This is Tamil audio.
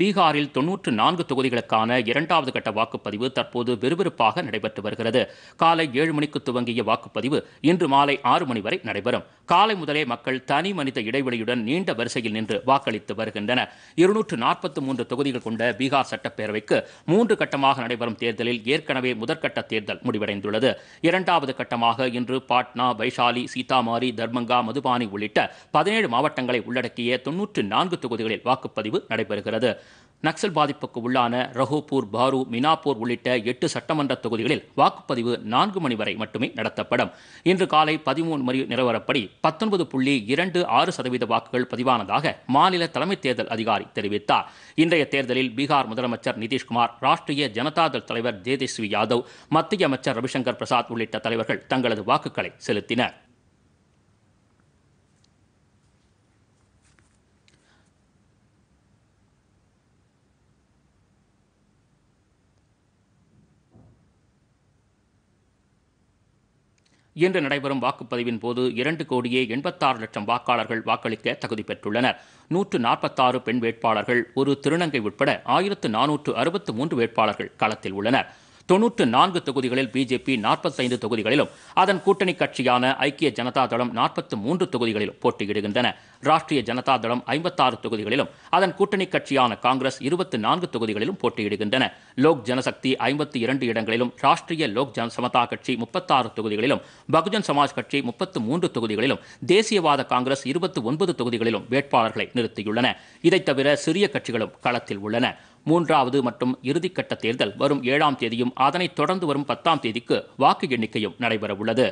பீகாரில் தொன்னூற்று நான்கு தொகுதிகளுக்கான இரண்டாவது கட்ட வாக்குப்பதிவு தற்போது விறுவிறுப்பாக நடைபெற்று வருகிறது காலை ஏழு மணிக்கு துவங்கிய வாக்குப்பதிவு இன்று மாலை ஆறு மணி வரை நடைபெறும் காலை முதலே மக்கள் தனி மனித இடைவெளியுடன் நீண்ட வரிசையில் நின்று வாக்களித்து வருகின்றனர் இருநூற்று நாற்பத்தி மூன்று தொகுதிகள் கொண்ட பீகார் சட்டப்பேரவைக்கு மூன்று கட்டமாக நடைபெறும் தேர்தலில் ஏற்கனவே முதற்கட்ட தேர்தல் முடிவடைந்துள்ளது இரண்டாவது கட்டமாக இன்று பாட்னா வைஷாலி சீதாமாரி தர்மங்கா மதுபானி உள்ளிட்ட பதினேழு மாவட்டங்களை உள்ளடக்கிய தொன்னூற்று நான்கு தொகுதிகளில் வாக்குப்பதிவு நடைபெறுகிறது நக்சல் பாதிப்புக்கு உள்ளான ரஹோபூர் பாரு மினாப்பூர் உள்ளிட்ட எட்டு சட்டமன்ற தொகுதிகளில் வாக்குப்பதிவு நான்கு மணி வரை மட்டுமே நடத்தப்படும் இன்று காலை பதிமூன்று மணி நிலவரப்படி பத்தொன்பது புள்ளி இரண்டு ஆறு சதவீத வாக்குகள் பதிவானதாக மாநில தலைமை தேர்தல் அதிகாரி தெரிவித்தார் இன்றைய தேர்தலில் பீகார் முதலமைச்சர் நிதிஷ்குமார் ராஷ்டிரிய ஜனதாதள் தலைவர் தேதேஸ்வி யாதவ் மத்திய அமைச்சர் ரவிசங்கர் பிரசாத் உள்ளிட்ட தலைவர்கள் தங்களது வாக்குகளை செலுத்தினர் இன்று நடைபெறும் வாக்குப்பதிவின் போது இரண்டு கோடியே எண்பத்தாறு லட்சம் வாக்காளர்கள் வாக்களிக்க தகுதி பெற்றுள்ளனர் நூற்று நாற்பத்தாறு பெண் வேட்பாளர்கள் ஒரு திருநங்கை உட்பட ஆயிரத்து நானூற்று அறுபத்து மூன்று வேட்பாளர்கள் களத்தில் உள்ளனர் தொன்னூற்று நான்கு தொகுதிகளில் பிஜேபி நாற்பத்தைந்து தொகுதிகளிலும் அதன் கூட்டணி கட்சியான ஐக்கிய ஜனதா தளம் நாற்பத்து மூன்று தொகுதிகளிலும் போட்டியிடுகின்றன ராஷ்டிரிய ஜனதா தளம் ஐம்பத்தாறு தொகுதிகளிலும் அதன் கூட்டணி கட்சியான காங்கிரஸ் இருபத்தி நான்கு தொகுதிகளிலும் போட்டியிடுகின்றன லோக் ஜனசக்தி ஐம்பத்தி இரண்டு இடங்களிலும் ராஷ்டிரிய லோக் ஜன சமதா கட்சி முப்பத்தாறு தொகுதிகளிலும் பகுஜன் சமாஜ் கட்சி முப்பத்து மூன்று தொகுதிகளிலும் தேசியவாத காங்கிரஸ் இருபத்தி ஒன்பது தொகுதிகளிலும் வேட்பாளர்களை நிறுத்தியுள்ளன இதைத் தவிர சிறிய கட்சிகளும் களத்தில் உள்ளன மூன்றாவது மற்றும் இறுதிக்கட்ட தேர்தல் வரும் ஏழாம் தேதியும் அதனைத் தொடர்ந்து வரும் பத்தாம் தேதிக்கு வாக்கு எண்ணிக்கையும் நடைபெறவுள்ளது